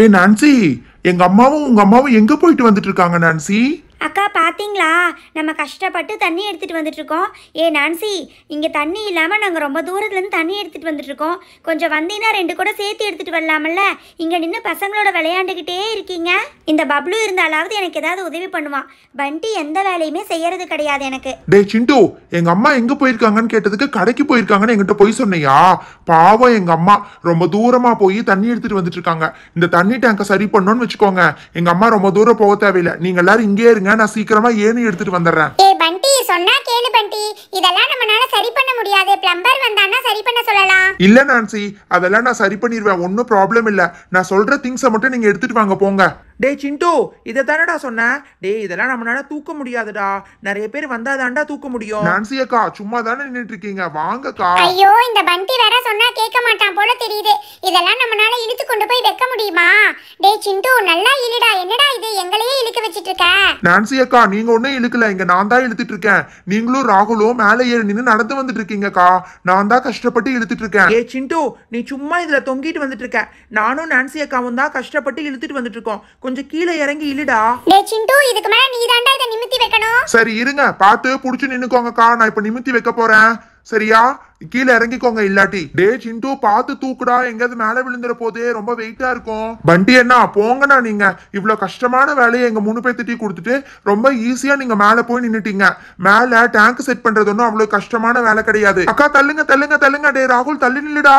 ஏ Nancy எங்க அம்மாவும் உங்க அம்மாவும் எங்க போயிட்டு வந்துட்டு இருக்காங்க நான்சி அக்கா பார்த்தீங்களா நம்ம கஷ்டப்பட்டு தண்ணி எடுத்துகிட்டு வந்துட்டுருக்கோம் ஏ நான்சி இங்கே தண்ணி இல்லாமல் நாங்கள் ரொம்ப தூரத்துலேருந்து தண்ணி எடுத்துகிட்டு வந்துட்டுருக்கோம் கொஞ்சம் வந்தீங்கன்னா ரெண்டு கூட சேர்த்து எடுத்துகிட்டு வரலாமல்ல இங்கே நின்று பசங்களோட விளையாண்டுக்கிட்டே இருக்கீங்க இந்த பப்ளு இருந்தாலாவது எனக்கு ஏதாவது உதவி பண்ணுவான் பண்டி எந்த வேலையுமே செய்யறது கிடையாது எனக்கு டே சிண்டு எங்க அம்மா எங்க போயிருக்காங்கன்னு கேட்டதுக்கு கடைக்கு போயிருக்காங்கன்னு எங்கிட்ட போய் சொன்னையா பாவம் எங்க அம்மா ரொம்ப தூரமா போய் தண்ணி எடுத்துட்டு வந்துட்டு இருக்காங்க இந்த தண்ணி டேங்கை சரி பண்ணோன்னு வச்சுக்கோங்க எங்க அம்மா ரொம்ப தூரம் போக தேவையில்லை நீங்க எல்லாரும் இங்கே இருங்க நான் சீக்கிரமா ஏணி எடுத்துட்டு வந்துடுறேன் பண்டி சொன்னா கேளு பண்டி இதெல்லாம் நம்மனால சரி பண்ண முடியாது பிளம்பர் சரி பண்ண சொல்லலாம் இல்ல நான்சி அதெல்லாம் நான் சரி பண்ணிடுவேன் ஒன்னும் ப்ராப்ளம் இல்ல நான் சொல்ற திங்ஸை மட்டும் நீங்க எடுத்துட்டு வாங்க போங்க டே சிண்டு இதை தானடா சொன்னேன் டே இதெல்லாம் நம்மளால தூக்க முடியாதுடா நிறைய பேர் வந்தா தாண்டா தூக்க முடியும் நான்சி அக்கா சும்மா தானே நின்னுட்டு இருக்கீங்க வாங்கக்கா ஐயோ இந்த பண்டி வேற சொன்னா கேட்க மாட்டான் போல தெரியுது இதெல்லாம் நம்மளால இழுத்து கொண்டு போய் வைக்க முடியுமா டே சிண்டு நல்லா இழுடா என்னடா இது எங்களையே இழுக்க வச்சிட்டு இருக்க நான்சி அக்கா நீங்க ஒண்ணும் இழுக்கல இங்க நான் தான் இழுத்துட்டு இருக்கேன் நீங்களும் ராகுலும் மேலே ஏறி நின்னு நடந்து வந்துட்டு இருக்கீங்கக்கா நான் தான் கஷ்டப்பட்டு கஷ்டப்பட்டு இழுத்துட்டு இருக்கேன் ஏ சிண்டு நீ சும்மா இதுல தொங்கிட்டு வந்துட்டு இருக்க நானும் நான்சி அக்காவும் தான் கஷ்டப்பட்டு இழுத்துட்டு வந்துட்டு இருக்கோம் கொஞ்சம் கீழே இறங்கி இழுடா ஏ சிண்டு இதுக்கு மேல நீ தாண்டா இதை நிமித்தி வைக்கணும் சரி இருங்க பார்த்து புடிச்சு நின்னுக்கோங்கக்கா நான் இப்ப நிமித்தி வைக்க போறேன் சரியா கீழே இறங்கிக்கோங்க இல்லாட்டி டே சிண்டு பார்த்து தூக்குடா எங்கேயாவது மேல விழுந்துற போதே ரொம்ப வெயிட்டா இருக்கும் வண்டி என்ன போங்கண்ணா நீங்க இவ்வளவு கஷ்டமான வேலையை எங்க மூணு பேர் திட்டி கொடுத்துட்டு ரொம்ப ஈஸியா நீங்க மேல போய் நின்னுட்டீங்க மேல டேங்க் செட் பண்றது ஒன்றும் அவ்வளவு கஷ்டமான வேலை கிடையாது அக்கா தள்ளுங்க தள்ளுங்க தள்ளுங்க டே ராகுல் தள்ளி நில்லுடா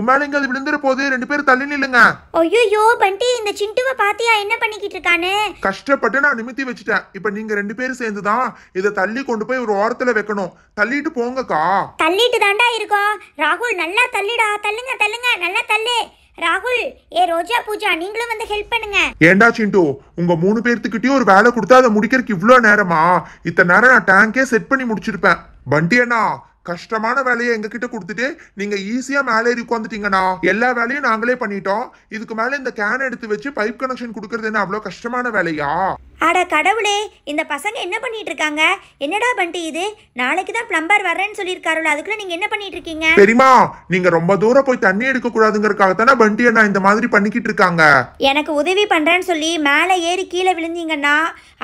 உமால இங்க அது விழுந்துற போது ரெண்டு பேரும் தள்ளி நில்லுங்க ஐயோ பண்டி இந்த சிண்டுவை பாத்தியா என்ன பண்ணிக்கிட்டு இருக்கானே கஷ்டப்பட்டு நான் நிமித்தி வச்சுட்டேன் இப்ப நீங்க ரெண்டு பேரும் சேர்ந்து தான் இத தள்ளி கொண்டு போய் ஒரு ஓரத்துல வைக்கணும் தள்ளிட்டு போங்கக்கா தள்ளிட்டு தாண்டா இருக்கோம் ராகுல் நல்லா தள்ளிடா தள்ளுங்க தள்ளுங்க நல்லா தள்ளு ராகுல் ஏ ரோஜா பூஜா நீங்களும் வந்து ஹெல்ப் பண்ணுங்க ஏண்டா சிண்டு உங்க மூணு பேர்த்துக்கிட்டயும் ஒரு வேலை கொடுத்தா அதை முடிக்கிறதுக்கு இவ்வளோ நேரமா இத்தனை நேரம் நான் டேங்கே செட் பண்ணி முடிச்சிருப்பேன் பண்டி அண்ணா கஷ்டமான வேலையை எங்ககிட்ட கொடுத்துட்டு நீங்க ஈஸியா மேலே ஏறி உட்காந்துட்டீங்கண்ணா எல்லா வேலையும் நாங்களே பண்ணிட்டோம் இதுக்கு மேல இந்த கேன் எடுத்து வச்சு பைப் கனெக்ஷன் கொடுக்கறது என்ன அவ்வளோ கஷ்டமான வேலையா அட கடவுளே இந்த பசங்க என்ன பண்ணிட்டு இருக்காங்க என்னடா பண்டி இது நாளைக்கு தான் பிளம்பர் வர்றேன்னு சொல்லியிருக்காருல அதுக்குள்ள நீங்க என்ன பண்ணிட்டு இருக்கீங்க பெரியமா நீங்க ரொம்ப தூரம் போய் தண்ணி எடுக்க கூடாதுங்கறதுக்காக தானே பண்டி அண்ணா இந்த மாதிரி பண்ணிக்கிட்டு இருக்காங்க எனக்கு உதவி பண்றேன்னு சொல்லி மேலே ஏறி கீழே விழுந்தீங்கன்னா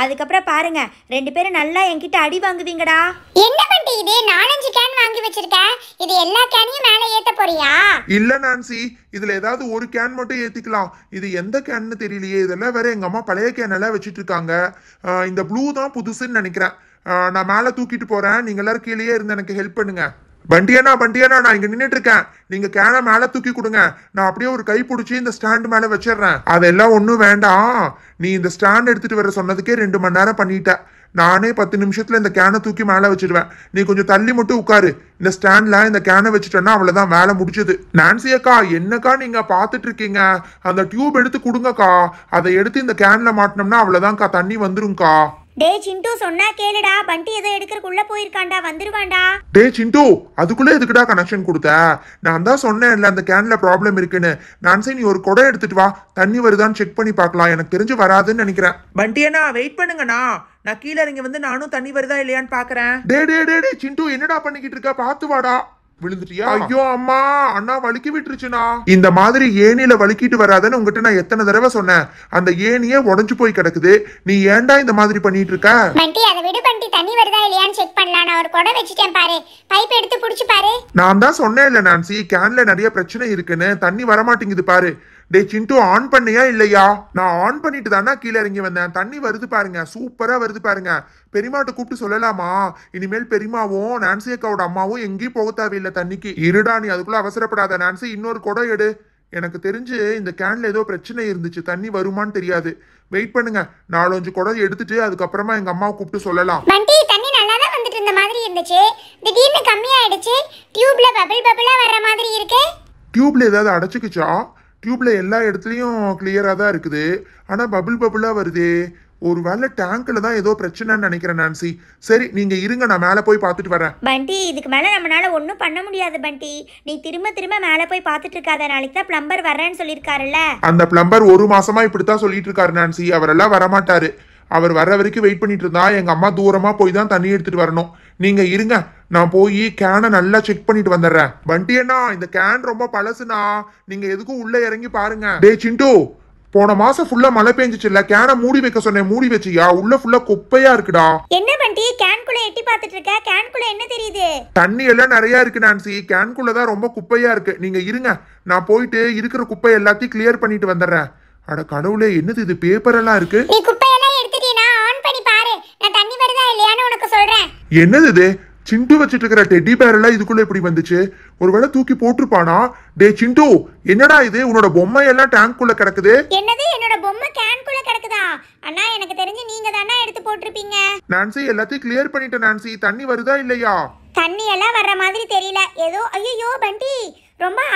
அதுக்கப்புறம் பாருங்க ரெண்டு பேரும் நல்லா என்கிட்ட அடி வாங்குவீங்கடா என்ன பண்டி இது நாலஞ்சு கேன் கேன் வாங்கி வச்சிருக்க இது எல்லா கேனையும் மேலே ஏத்த போறியா இல்ல நான்சி இதுல ஏதாவது ஒரு கேன் மட்டும் ஏத்திக்கலாம் இது எந்த கேன்னு தெரியலையே இதெல்லாம் வேற எங்க அம்மா பழைய கேன் எல்லாம் வச்சிட்டு இருக்காங்க இந்த ப்ளூ தான் புதுசுன்னு நினைக்கிறேன் நான் மேல தூக்கிட்டு போறேன் நீங்க எல்லாரும் கீழேயே இருந்து எனக்கு ஹெல்ப் பண்ணுங்க வண்டியண்ணா வண்டியண்ணா நான் இங்க நின்றுட்டு இருக்கேன் நீங்க கேனை மேல தூக்கி கொடுங்க நான் அப்படியே ஒரு கை பிடிச்சி இந்த ஸ்டாண்ட் மேல வச்சிடுறேன் அதெல்லாம் ஒன்றும் வேண்டாம் நீ இந்த ஸ்டாண்ட் எடுத்துட்டு வர சொன்னதுக்கே ரெண்டு மணி நேரம் பண்ணிட்டேன் நானே பத்து நிமிஷத்தில் இந்த கேனை தூக்கி மேலே வச்சிடுவேன் நீ கொஞ்சம் தள்ளி மட்டும் உட்காரு இந்த ஸ்டாண்டில் இந்த கேனை வச்சுட்டேன்னா அவ்வளோதான் வேலை முடிச்சது நான்சி அக்கா என்னக்கா நீங்கள் பார்த்துட்டு இருக்கீங்க அந்த டியூப் எடுத்து கொடுங்கக்கா அதை எடுத்து இந்த கேனில் மாட்டினோம்னா அவ்வளோதான்க்கா தண்ணி வந்துரும்க்கா டே சிண்டு சொன்னா கேளுடா பண்டி ஏதோ எடுக்கிறக்குள்ள போயிருக்கான்டா வந்துருவாண்டா டேய் சிண்டு அதுக்குள்ள எதுக்குடா கனெக்ஷன் கொடுத்த நான் தான் சொன்னேன்ல அந்த கேன்ல ப்ராப்ளம் இருக்குன்னு நான் சரி நீ ஒரு குடம் எடுத்துட்டு வா தண்ணி வருதான்னு செக் பண்ணி பார்க்கலாம் எனக்கு தெரிஞ்சு வராதுன்னு நினைக்கிறேன் பண்டி வெயிட் பண்ணுங்கண்ணா நான் கீழே இறங்கி வந்து நானும் தண்ணி வருதா இல்லையான்னு பாக்குறேன் டே டே டே டே சிண்டு என்னடா பண்ணிக்கிட்டு இருக்க பாத்து வாடா விழுந்துட்டியா ஐயோ அம்மா அண்ணா வலிக்கி விட்டுருச்சுனா இந்த மாதிரி ஏனியில வலிக்கிட்டு வராதன்னு உங்ககிட்ட நான் எத்தனை தடவை சொன்னேன் அந்த ஏனியே உடஞ்சு போய் கிடக்குது நீ ஏன்டா இந்த மாதிரி பண்ணிட்டு இருக்க அதை விடு பண்டி தண்ணி வருதா இல்லையான்னு செக் பண்ணலாம் நான் ஒரு குடம் வச்சுட்டேன் பாரு பைப் எடுத்து புடிச்சு பாரு நான் தான் சொன்னேன் இல்ல நான்சி கேன்ல நிறைய பிரச்சனை இருக்குன்னு தண்ணி வர மாட்டேங்குது பாரு டே சிண்டு ஆன் பண்ணியா இல்லையா நான் ஆன் பண்ணிட்டு தானே கீழே இறங்கி வந்தேன் தண்ணி வருது பாருங்க சூப்பரா வருது பாருங்க பெரியமாட்ட கூப்பிட்டு சொல்லலாமா இனிமேல் பெரியமாவும் நான்சி அக்காவோட அம்மாவும் எங்கேயும் போக தேவையில்லை தண்ணிக்கு இருடா நீ அதுக்குள்ள அவசரப்படாத நான்சி இன்னொரு குடம் எடு எனக்கு தெரிஞ்சு இந்த கேன்ல ஏதோ பிரச்சனை இருந்துச்சு தண்ணி வருமான்னு தெரியாது வெயிட் பண்ணுங்க நாலஞ்சு குடம் எடுத்துட்டு அதுக்கப்புறமா எங்க அம்மாவை கூப்பிட்டு சொல்லலாம் பண்டி மாதிரி இருந்துச்சு திடீர்னு கம்மியாயிடுச்சு டியூப்ல பபிள் பபிளா வர மாதிரி இருக்கு டியூப்ல ஏதாவது அடைச்சுக்குச்சா டியூப்பில் எல்லா இடத்துலையும் கிளியராக தான் இருக்குது ஆனால் பபுள் பபுளாக வருது ஒரு வேலை டேங்க்ல தான் ஏதோ பிரச்சனைன்னு நினைக்கிறேன் நான்சி சரி நீங்க இருங்க நான் மேலே போய் பார்த்துட்டு வரேன் பண்டி இதுக்கு மேலே நம்மளால ஒன்றும் பண்ண முடியாது பண்டி நீ திரும்ப திரும்ப மேலே போய் பார்த்துட்டு இருக்காத நாளைக்கு தான் பிளம்பர் வரேன்னு சொல்லியிருக்காருல்ல அந்த பிளம்பர் ஒரு மாசமா இப்படித்தான் சொல்லிட்டு இருக்காரு நான்சி அவரெல்லாம் வரமாட்டாரு அவர் வர்ற வரைக்கும் வெயிட் பண்ணிட்டு இருந்தா எங்கள் அம்மா தூரமாக போய் தான் தண்ணி எடுத்துகிட்டு வரணும் நீங்கள் இருங்க நான் போய் கேனை நல்லா செக் பண்ணிட்டு வந்துடுறேன் வண்டி இந்த கேன் ரொம்ப பழசுனா நீங்கள் எதுக்கும் உள்ளே இறங்கி பாருங்க டே சிண்டு போன மாசம் ஃபுல்லா மழை இல்ல கேன மூடி வைக்க சொன்னேன் மூடி வச்சியா உள்ள ஃபுல்லா குப்பையா இருக்குடா என்ன பண்டி கேன்குள்ள எட்டி பாத்துட்டு இருக்க கேன்குள்ள என்ன தெரியுது தண்ணி எல்லாம் நிறைய இருக்கு நான்சி கேன்குள்ள தான் ரொம்ப குப்பையா இருக்கு நீங்க இருங்க நான் போயிட்டு இருக்கிற குப்பை எல்லாத்தையும் கிளியர் பண்ணிட்டு வந்துடுறேன் அட கடவுளே என்னது இது பேப்பர் எல்லாம் இருக்கு பார்க்க சொல்றேன் என்னது இது சிண்டு வச்சிட்டு இருக்கிற டெடி பேர் எல்லாம் இதுக்குள்ள இப்படி வந்துச்சு ஒருவேளை தூக்கி போட்டிருப்பானா டே சிண்டு என்னடா இது உன்னோட பொம்மை எல்லாம் டேங்க்குள்ள கிடக்குது என்னது என்னோட பொம்மை கேன்குள்ள கிடக்குதா அண்ணா எனக்கு தெரிஞ்சு நீங்க தானா எடுத்து போட்டிருப்பீங்க நான்சி எல்லாத்தையும் கிளியர் பண்ணிட்டேன் நான்சி தண்ணி வருதா இல்லையா தண்ணி எல்லாம் வர்ற மாதிரி தெரியல ஏதோ ஐயோ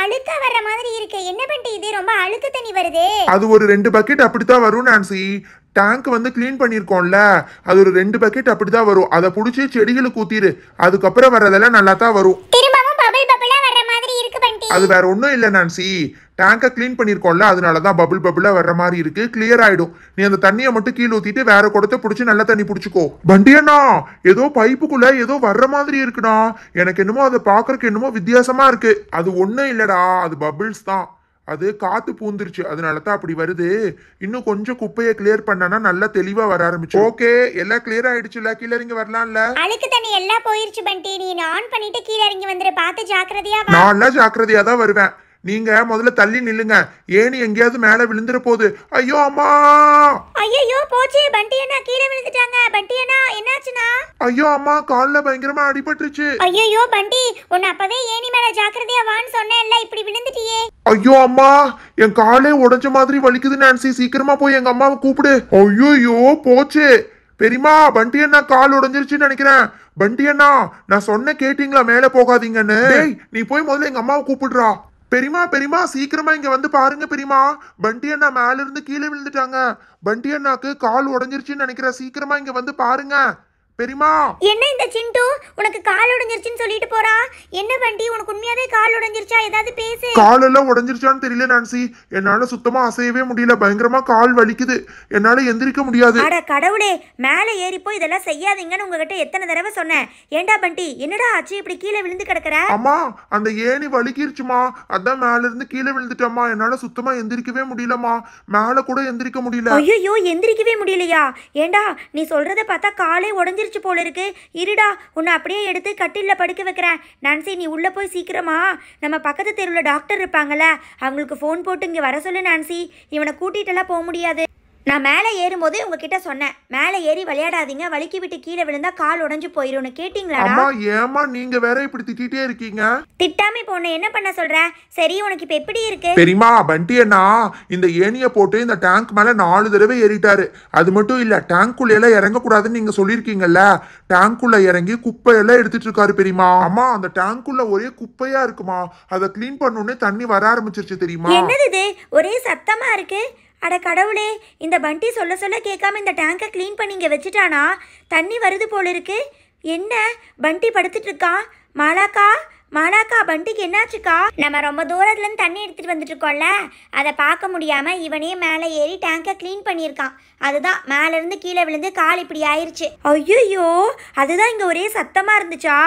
அழுக்க வர மாதிரி இருக்கு என்ன பண்ணிட்டு இதே ரொம்ப அழுக்கு தண்ணி வருதே அது ஒரு ரெண்டு பக்கெட் அப்படித்தான் வரும் நான்சி டேங்க் வந்து கிளீன் பண்ணியிருக்கோம்ல அது ஒரு ரெண்டு பக்கெட் அப்படித்தான் வரும் அதை பிடிச்சி செடிகளுக்கு ஊத்திரு அதுக்கப்புறம் வர்றதெல்லாம் நல்லா தான் வரும் அது வேற ஒன்றும் இல்லை நான்சி டேங்கை க்ளீன் பண்ணியிருக்கோம்ல அதனால தான் பபுள் பபுளாக வர்ற மாதிரி இருக்கு கிளியர் ஆகிடும் நீ அந்த தண்ணியை மட்டும் கீழே ஊற்றிட்டு வேற குடத்தை பிடிச்சி நல்ல தண்ணி பிடிச்சிக்கோ பண்டியண்ணா ஏதோ பைப்புக்குள்ளே ஏதோ வர்ற மாதிரி இருக்குண்ணா எனக்கு என்னமோ அதை பார்க்குறக்கு என்னமோ வித்தியாசமாக இருக்கு அது ஒன்றும் இல்லைடா அது பபுள்ஸ் தான் அது காத்து பூந்துருச்சு அதனால தான் அப்படி வருது இன்னும் கொஞ்சம் குப்பையை கிளியர் பண்ணனா நல்லா தெளிவா வர ஆரம்பிச்சு ஓகே எல்லாம் கிளியர் ஆயிடுச்சுல கீழ இறங்கி வரலாம்ல அழுக்கு தண்ணி எல்லாம் போயிருச்சு பண்டி நீ ஆன் பண்ணிட்டு கீழ இறங்கி வந்துரு பார்த்து ஜாக்கிரதையா நான் எல்லாம் ஜாக்கிரதையா தான் வருவேன் நீங்க முதல்ல தள்ளி நில்லுங்க ஏனி எங்கேயாவது மேல விழுந்துற போகுது ஐயோ அம்மா ஐயோ போச்சு பண்டி அண்ணா கீழே விழுந்துட்டாங்க பண்டி அண்ணா என்னாச்சுனா ஐயோ அம்மா கால்ல பயங்கரமா அடிபட்டுருச்சு ஐயோ பண்டி உன்னை அப்பவே ஏனி மேல ஜாக்கிரதையா வான்னு சொன்னேன் ஐயோ அம்மா என் காலே உடஞ்ச மாதிரி வலிக்குது நான்சி சீக்கிரமா போய் எங்க அம்மாவை கூப்பிடு ஐயோயோ போச்சு பெரியமா பண்டி அண்ணா கால் உடஞ்சிருச்சுன்னு நினைக்கிறேன் பண்டி அண்ணா நான் சொன்ன கேட்டீங்களா மேலே போகாதீங்கன்னு நீ போய் முதல்ல எங்க அம்மாவை கூப்பிடுறா பெரியமா பெரியமா சீக்கிரமா இங்க வந்து பாருங்க பெரியமா பண்டி அண்ணா மேல இருந்து கீழே விழுந்துட்டாங்க பண்டி அண்ணாக்கு கால் உடஞ்சிருச்சுன்னு நினைக்கிறேன் சீக்கிரமா இங்க வந்து பாருங்க பெரியமா என்ன இந்த சிண்டு உனக்கு கால் உடைஞ்சிருச்சுன்னு சொல்லிட்டு போறா என்ன பண்டி உனக்கு உண்மையாவே கால் உடைஞ்சிருச்சா ஏதாவது பேசு கால் எல்லாம் உடைஞ்சிருச்சான்னு தெரியல நான்சி என்னால சுத்தமா அசையவே முடியல பயங்கரமா கால் வலிக்குது என்னால எந்திரிக்க முடியாது அட கடவுளே மேல ஏறி போய் இதெல்லாம் செய்யாதீங்கன்னு உங்ககிட்ட எத்தனை தடவை சொன்னேன் ஏண்டா பண்டி என்னடா ஆச்சு இப்படி கீழே விழுந்து கிடக்குற அம்மா அந்த ஏணி வலிக்கிருச்சுமா அதான் மேல இருந்து கீழே விழுந்துட்டம்மா என்னால சுத்தமா எந்திரிக்கவே முடியலம்மா மேல கூட எந்திரிக்க முடியல ஐயோ எந்திரிக்கவே முடியலையா ஏண்டா நீ சொல்றத பார்த்தா காலே உடைஞ்சி எந்திரிச்சு போல இருக்கு இருடா உன்னை அப்படியே எடுத்து கட்டிலில் படுக்க வைக்கிறேன் நான்சி நீ உள்ளே போய் சீக்கிரமா நம்ம பக்கத்து தெருவில் டாக்டர் இருப்பாங்கள்ல அவங்களுக்கு ஃபோன் போட்டு இங்கே வர சொல்லு நான்சி இவனை கூட்டிகிட்டெல்லாம் போக முடியாது நான் மேலே ஏறும்போதே உங்ககிட்ட சொன்னேன் மேலே ஏறி விளையாடாதீங்க வலிக்கி விட்டு கீழே விழுந்தா கால் உடஞ்சு போயிரும்னு கேட்டிங்களா அம்மா ஏமா நீங்க வேற இப்படி திட்டிட்டே இருக்கீங்க திட்டாம இப்போ என்ன பண்ண சொல்ற சரி உனக்கு இப்ப எப்படி இருக்கு பெரியமா பண்டி அண்ணா இந்த ஏணியை போட்டு இந்த டேங்க் மேல நாலு தடவை ஏறிட்டாரு அது மட்டும் இல்ல டேங்க்குள்ள எல்லாம் இறங்க கூடாதுன்னு நீங்க சொல்லிருக்கீங்கல்ல டேங்க்குள்ள இறங்கி குப்பை எல்லாம் எடுத்துட்டு இருக்காரு பெரியமா அம்மா அந்த உள்ள ஒரே குப்பையா இருக்குமா அதை க்ளீன் பண்ணுன்னு தண்ணி வர ஆரம்பிச்சிருச்சு தெரியுமா என்னது ஒரே சத்தமா இருக்கு அட கடவுளே இந்த பண்டி சொல்ல சொல்ல கேட்காம இந்த டேங்கை க்ளீன் பண்ணி இங்கே வச்சுட்டானா தண்ணி வருது போல இருக்கு என்ன பண்டி படுத்துட்டு இருக்கான் மாலாக்கா மாலாக்கா பண்டிக்கு என்னாச்சுக்கா நம்ம ரொம்ப தூரத்துலேருந்து தண்ணி எடுத்துகிட்டு வந்துட்டுருக்கோம்ல அதை பார்க்க முடியாமல் இவனே மேலே ஏறி டேங்கை க்ளீன் பண்ணியிருக்கான் அதுதான் மேலேருந்து கீழே விழுந்து கால் இப்படி ஆயிடுச்சு ஐயோ அதுதான் இங்கே ஒரே சத்தமாக இருந்துச்சா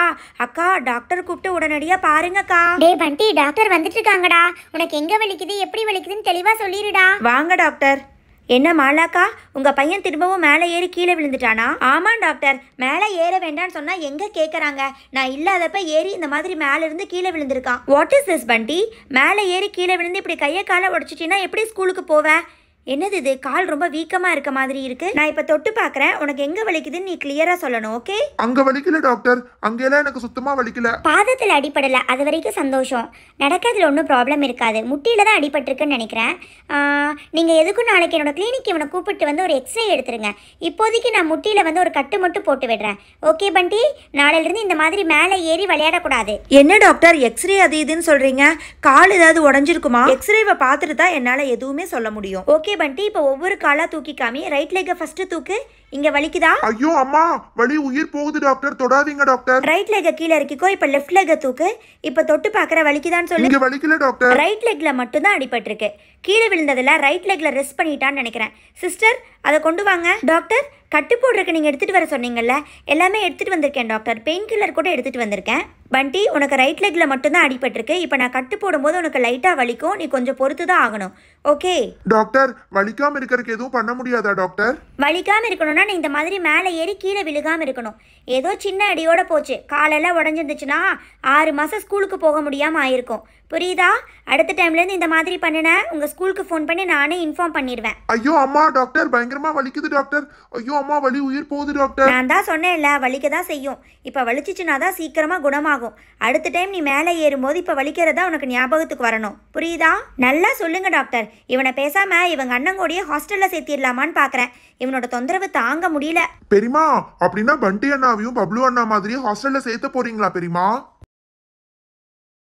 அக்கா டாக்டர் கூப்பிட்டு உடனடியாக பாருங்கக்கா டே பண்டி டாக்டர் வந்துட்டு இருக்காங்கடா உனக்கு எங்கே வலிக்குது எப்படி வலிக்குதுன்னு தெளிவாக சொல்லிடுடா வாங்க டாக்டர் என்ன மாலாக்கா உங்கள் பையன் திரும்பவும் மேலே ஏறி கீழே விழுந்துட்டானா ஆமாம் டாக்டர் மேலே ஏற வேண்டாம்னு சொன்னால் எங்கே கேட்குறாங்க நான் இல்லாதப்ப ஏறி இந்த மாதிரி மேலேருந்து கீழே விழுந்திருக்கான் வாட் இஸ் திஸ் பண்டி மேலே ஏறி கீழே விழுந்து இப்படி கையை காலை உடச்சிட்டின்னா எப்படி ஸ்கூலுக்கு போவேன் என்னது இது கால் ரொம்ப வீக்கமா இருக்க மாதிரி இருக்கு நான் இப்ப தொட்டு பாக்குறேன் உனக்கு எங்க வலிக்குதுன்னு நீ கிளியரா சொல்லணும் ஓகே அங்க வலிக்கல டாக்டர் அங்க எல்லாம் எனக்கு சுத்தமா வலிக்கல பாதத்துல அடிபடல அது வரைக்கும் சந்தோஷம் நடக்காதுல ஒன்றும் ப்ராப்ளம் இருக்காது முட்டியில தான் அடிபட்டிருக்குன்னு நினைக்கிறேன் நீங்க எதுக்கும் நாளைக்கு என்னோட கிளினிக் இவனை கூப்பிட்டு வந்து ஒரு எக்ஸ்ரே எடுத்துருங்க இப்போதைக்கு நான் முட்டியில வந்து ஒரு கட்டு மட்டும் போட்டு விடுறேன் ஓகே பண்டி இருந்து இந்த மாதிரி மேலே ஏறி விளையாடக்கூடாது என்ன டாக்டர் எக்ஸ்ரே அது இதுன்னு சொல்றீங்க கால் ஏதாவது உடஞ்சிருக்குமா எக்ஸ்ரேவை பார்த்துட்டு தான் என்னால் எதுவுமே சொல்ல முடியும் ஓகே பண்டி இப்போ ஒவ்வொரு காலா தூக்கி காமி ரைட் லெக்கை ஃபர்ஸ்ட் தூக்கு இங்க வலிக்குதா ஐயோ அம்மா வலி உயிர் போகுது டாக்டர் தொடாதீங்க டாக்டர் ரைட் லெக்க கீழ இருக்கிக்கோ இப்போ லெஃப்ட் லெக்க தூக்கு இப்போ தொட்டு பார்க்கற வலிக்குதான்னு சொல்லு இங்க வலிக்கல டாக்டர் ரைட் லெக்ல மட்டும் தான் அடிபட்டிருக்கு கீழே விழுந்ததுல ரைட் லெக்ல ரெஸ்ட் பண்ணிட்டான்னு நினைக்கிறேன் சிஸ்டர் அதை கொண்டு வாங்க டாக்டர் கட்டு போடுறதுக்கு நீங்கள் எடுத்துகிட்டு வர சொன்னீங்கல்ல எல்லாமே எடுத்துட்டு வந்திருக்கேன் டாக்டர் பெயின் கில்லர் கூட எடுத்துட்டு வந்திருக்கேன் பண்டி உனக்கு ரைட் லெக்கில் மட்டும்தான் அடிபட்டிருக்கு இப்போ நான் கட்டு போடும்போது உனக்கு லைட்டாக வலிக்கும் நீ கொஞ்சம் பொறுத்து தான் ஆகணும் ஓகே டாக்டர் வலிக்காம இருக்கிறதுக்கு எதுவும் பண்ண முடியாதா டாக்டர் வலிக்காம இருக்கணும்னா நீ இந்த மாதிரி மேலே ஏறி கீழே விழுகாம இருக்கணும் ஏதோ சின்ன அடியோட போச்சு காலெல்லாம் உடஞ்சிருந்துச்சுன்னா ஆறு மாதம் ஸ்கூலுக்கு போக முடியாமல் ஆயிருக்கும் புரியுதா அடுத்த டைம்லேருந்து இந்த மாதிரி பண்ணின உங்கள் ஸ்கூலுக்கு ஃபோன் பண்ணி நானே இன்ஃபார்ம் பண்ணிடுவேன் ஐயோ அம்மா டாக்டர் பயங்கரமா வலிக்குது டாக்டர் ஐயோ அம்மா வலி உயிர் போகுது டாக்டர் நான் தான் இல்லை வலிக்க தான் செய்யும் இப்போ வலிச்சிச்சுனா தான் சீக்கிரமாக குணமாகும் ஆகும் அடுத்த டைம் நீ மேலே ஏறும்போது இப்போ வலிக்கிறதா உனக்கு ஞாபகத்துக்கு வரணும் புரியுதா நல்லா சொல்லுங்க டாக்டர் இவனை பேசாம இவங்க அண்ணங்கோடியே ஹாஸ்டல்ல சேர்த்திடலாமான்னு பாக்குறேன் இவனோட தொந்தரவு தாங்க முடியல பெரியமா அப்படின்னா பண்டி அண்ணாவையும் பப்ளு அண்ணா மாதிரியும் ஹாஸ்டல்ல சேர்த்து போறீங்களா பெரியமா